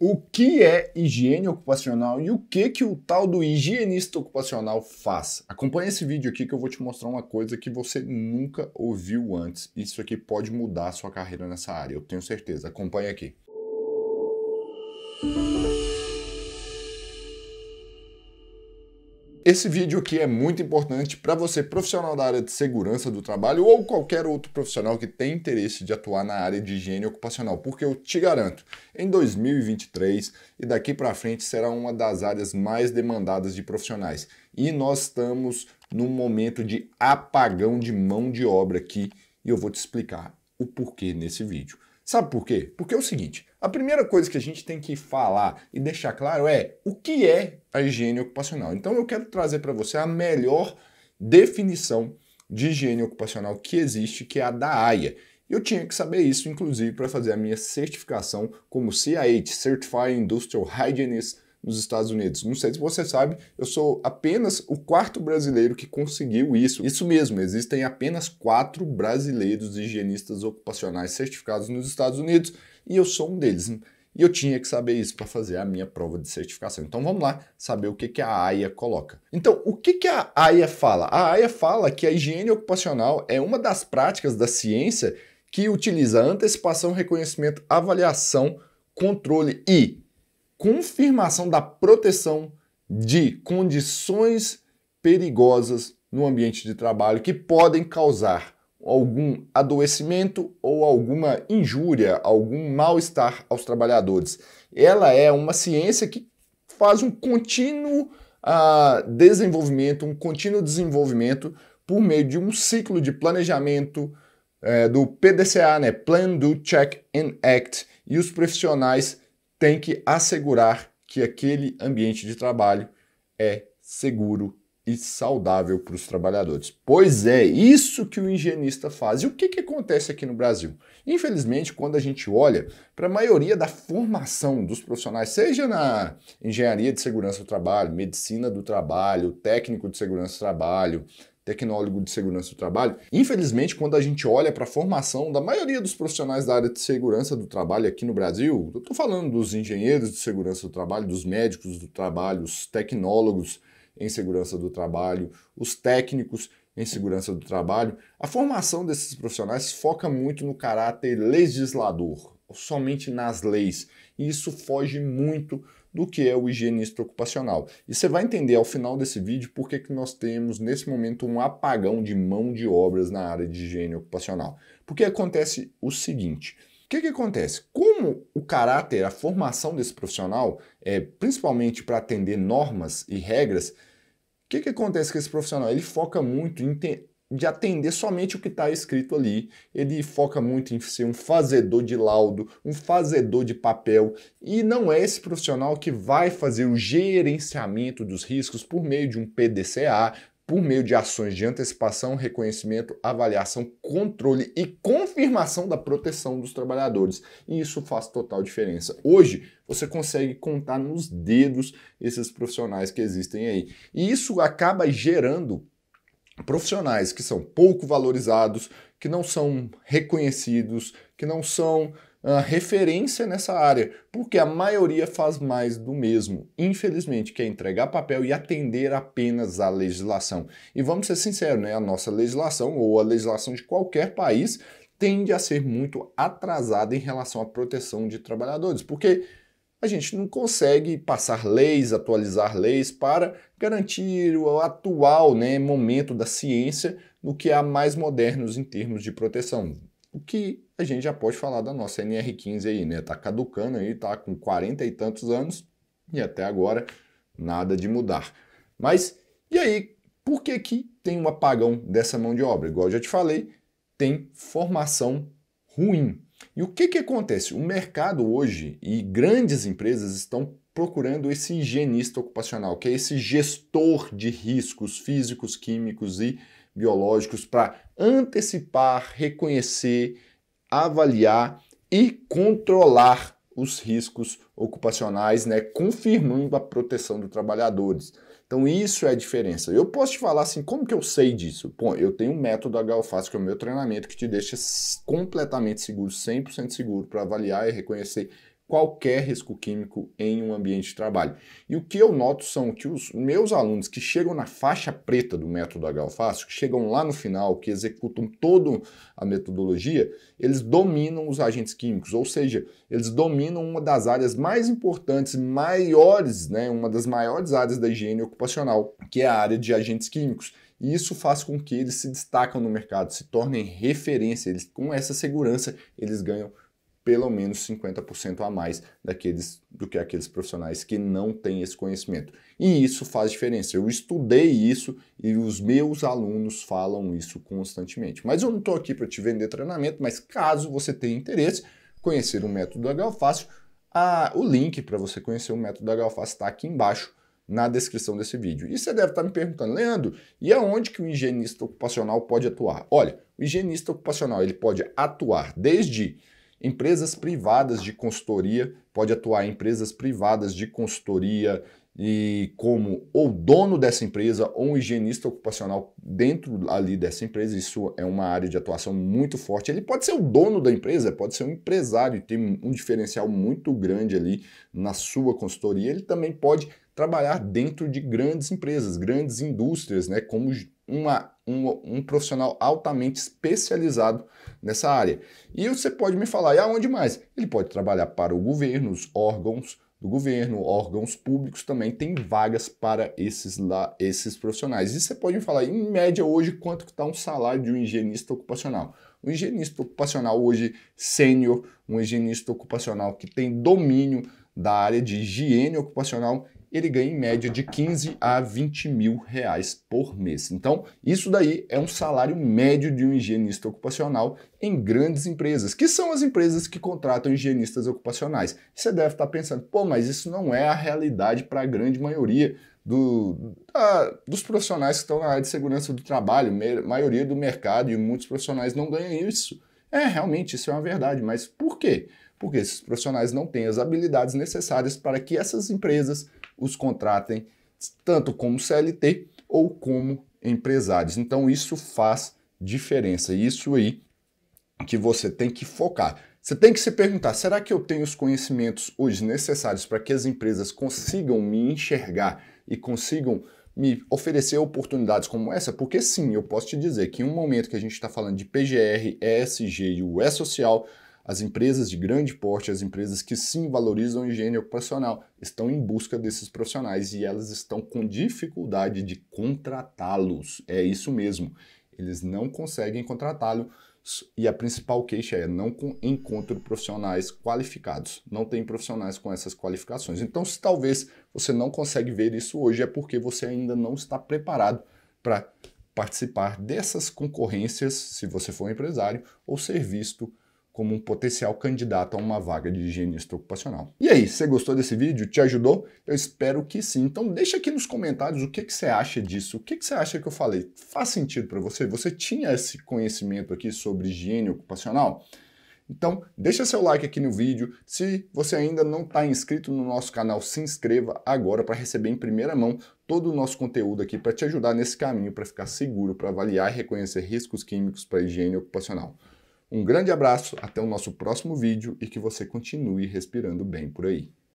o que é higiene ocupacional e o que que o tal do higienista ocupacional faz. Acompanhe esse vídeo aqui que eu vou te mostrar uma coisa que você nunca ouviu antes. Isso aqui pode mudar a sua carreira nessa área, eu tenho certeza. Acompanhe aqui. Música Esse vídeo aqui é muito importante para você, profissional da área de segurança do trabalho ou qualquer outro profissional que tem interesse de atuar na área de higiene ocupacional, porque eu te garanto, em 2023 e daqui para frente será uma das áreas mais demandadas de profissionais. E nós estamos num momento de apagão de mão de obra aqui e eu vou te explicar o porquê nesse vídeo. Sabe por quê? Porque é o seguinte, a primeira coisa que a gente tem que falar e deixar claro é o que é a higiene ocupacional. Então eu quero trazer para você a melhor definição de higiene ocupacional que existe, que é a da AIA. Eu tinha que saber isso, inclusive, para fazer a minha certificação como CIH, Certified Industrial Hygienist nos Estados Unidos. Não sei se você sabe, eu sou apenas o quarto brasileiro que conseguiu isso. Isso mesmo, existem apenas quatro brasileiros higienistas ocupacionais certificados nos Estados Unidos e eu sou um deles. E eu tinha que saber isso para fazer a minha prova de certificação. Então vamos lá saber o que, que a AIA coloca. Então, o que, que a AIA fala? A AIA fala que a higiene ocupacional é uma das práticas da ciência que utiliza antecipação, reconhecimento, avaliação, controle e confirmação da proteção de condições perigosas no ambiente de trabalho que podem causar algum adoecimento ou alguma injúria, algum mal-estar aos trabalhadores. Ela é uma ciência que faz um contínuo uh, desenvolvimento, um contínuo desenvolvimento por meio de um ciclo de planejamento eh, do PDCA, né? Plan, Do, Check and Act, e os profissionais tem que assegurar que aquele ambiente de trabalho é seguro e saudável para os trabalhadores. Pois é, isso que o higienista faz. E o que, que acontece aqui no Brasil? Infelizmente, quando a gente olha para a maioria da formação dos profissionais, seja na engenharia de segurança do trabalho, medicina do trabalho, técnico de segurança do trabalho, tecnólogo de segurança do trabalho, infelizmente, quando a gente olha para a formação da maioria dos profissionais da área de segurança do trabalho aqui no Brasil, eu estou falando dos engenheiros de segurança do trabalho, dos médicos do trabalho, os tecnólogos em segurança do trabalho, os técnicos em segurança do trabalho, a formação desses profissionais foca muito no caráter legislador, somente nas leis. E isso foge muito do que é o higienista ocupacional. E você vai entender ao final desse vídeo por que, que nós temos nesse momento um apagão de mão de obras na área de higiene ocupacional. Porque acontece o seguinte: o que, que acontece? Como o caráter, a formação desse profissional é principalmente para atender normas e regras, o que, que acontece com esse profissional? Ele foca muito em ter de atender somente o que está escrito ali. Ele foca muito em ser um fazedor de laudo, um fazedor de papel, e não é esse profissional que vai fazer o gerenciamento dos riscos por meio de um PDCA, por meio de ações de antecipação, reconhecimento, avaliação, controle e confirmação da proteção dos trabalhadores. E isso faz total diferença. Hoje, você consegue contar nos dedos esses profissionais que existem aí. E isso acaba gerando profissionais que são pouco valorizados, que não são reconhecidos, que não são uh, referência nessa área, porque a maioria faz mais do mesmo, infelizmente, que é entregar papel e atender apenas à legislação. E vamos ser sinceros, né? a nossa legislação ou a legislação de qualquer país tende a ser muito atrasada em relação à proteção de trabalhadores, porque a gente não consegue passar leis, atualizar leis para garantir o atual né, momento da ciência no que há mais modernos em termos de proteção. O que a gente já pode falar da nossa NR15 aí, né? Tá caducando aí, tá com 40 e tantos anos e até agora nada de mudar. Mas e aí, por que que tem um apagão dessa mão de obra? Igual eu já te falei, tem formação ruim. E o que, que acontece? O mercado hoje e grandes empresas estão procurando esse higienista ocupacional, que é esse gestor de riscos físicos, químicos e biológicos para antecipar, reconhecer, avaliar e controlar os riscos ocupacionais, né, confirmando a proteção dos trabalhadores. Então isso é a diferença. Eu posso te falar assim, como que eu sei disso? Bom, eu tenho um método HOFAS, que é o meu treinamento, que te deixa completamente seguro, 100% seguro para avaliar e reconhecer qualquer risco químico em um ambiente de trabalho. E o que eu noto são que os meus alunos que chegam na faixa preta do método HOFácil, que chegam lá no final, que executam toda a metodologia, eles dominam os agentes químicos, ou seja, eles dominam uma das áreas mais importantes, maiores, né, uma das maiores áreas da higiene ocupacional, que é a área de agentes químicos. E isso faz com que eles se destacam no mercado, se tornem referência, eles, com essa segurança, eles ganham pelo menos 50% a mais daqueles, do que aqueles profissionais que não têm esse conhecimento. E isso faz diferença. Eu estudei isso e os meus alunos falam isso constantemente. Mas eu não estou aqui para te vender treinamento, mas caso você tenha interesse, conhecer o método da Galfácio, a, o link para você conhecer o método da Galfácio está aqui embaixo na descrição desse vídeo. E você deve estar tá me perguntando, Leandro, e aonde que o higienista ocupacional pode atuar? Olha, o higienista ocupacional ele pode atuar desde Empresas privadas de consultoria, pode atuar em empresas privadas de consultoria e como ou dono dessa empresa ou um higienista ocupacional dentro ali dessa empresa, isso é uma área de atuação muito forte. Ele pode ser o dono da empresa, pode ser um empresário, tem um diferencial muito grande ali na sua consultoria. Ele também pode trabalhar dentro de grandes empresas, grandes indústrias, né, como uma, um, um, profissional altamente especializado nessa área. E você pode me falar, e aonde mais? Ele pode trabalhar para o governo, os órgãos do governo, órgãos públicos também tem vagas para esses lá, esses profissionais. E você pode me falar, em média hoje, quanto que está um salário de um higienista ocupacional? Um higienista ocupacional hoje sênior, um higienista ocupacional que tem domínio da área de higiene ocupacional, ele ganha em média de 15 a 20 mil reais por mês. Então, isso daí é um salário médio de um higienista ocupacional em grandes empresas, que são as empresas que contratam higienistas ocupacionais. Você deve estar pensando, pô, mas isso não é a realidade para a grande maioria. Do, da, dos profissionais que estão na área de segurança do trabalho, maioria do mercado e muitos profissionais não ganham isso. É, realmente, isso é uma verdade, mas por quê? Porque esses profissionais não têm as habilidades necessárias para que essas empresas os contratem tanto como CLT ou como empresários. Então isso faz diferença. E isso aí que você tem que focar. Você tem que se perguntar: será que eu tenho os conhecimentos hoje necessários para que as empresas consigam me enxergar e consigam me oferecer oportunidades como essa? Porque sim, eu posso te dizer que em um momento que a gente está falando de PGR, ESG e o E-Social, as empresas de grande porte, as empresas que sim valorizam a higiene ocupacional, estão em busca desses profissionais e elas estão com dificuldade de contratá-los. É isso mesmo. Eles não conseguem contratá-los e a principal queixa é não encontro profissionais qualificados. Não tem profissionais com essas qualificações. Então, se talvez você não consegue ver isso hoje, é porque você ainda não está preparado para participar dessas concorrências, se você for empresário, ou ser visto como um potencial candidato a uma vaga de higienista ocupacional. E aí, você gostou desse vídeo? Te ajudou? Eu espero que sim. Então deixa aqui nos comentários o que, que você acha disso, o que, que você acha que eu falei. Faz sentido para você? Você tinha esse conhecimento aqui sobre higiene ocupacional? Então, deixa seu like aqui no vídeo. Se você ainda não está inscrito no nosso canal, se inscreva agora para receber em primeira mão todo o nosso conteúdo aqui para te ajudar nesse caminho para ficar seguro, para avaliar e reconhecer riscos químicos para higiene ocupacional. Um grande abraço, até o nosso próximo vídeo e que você continue respirando bem por aí.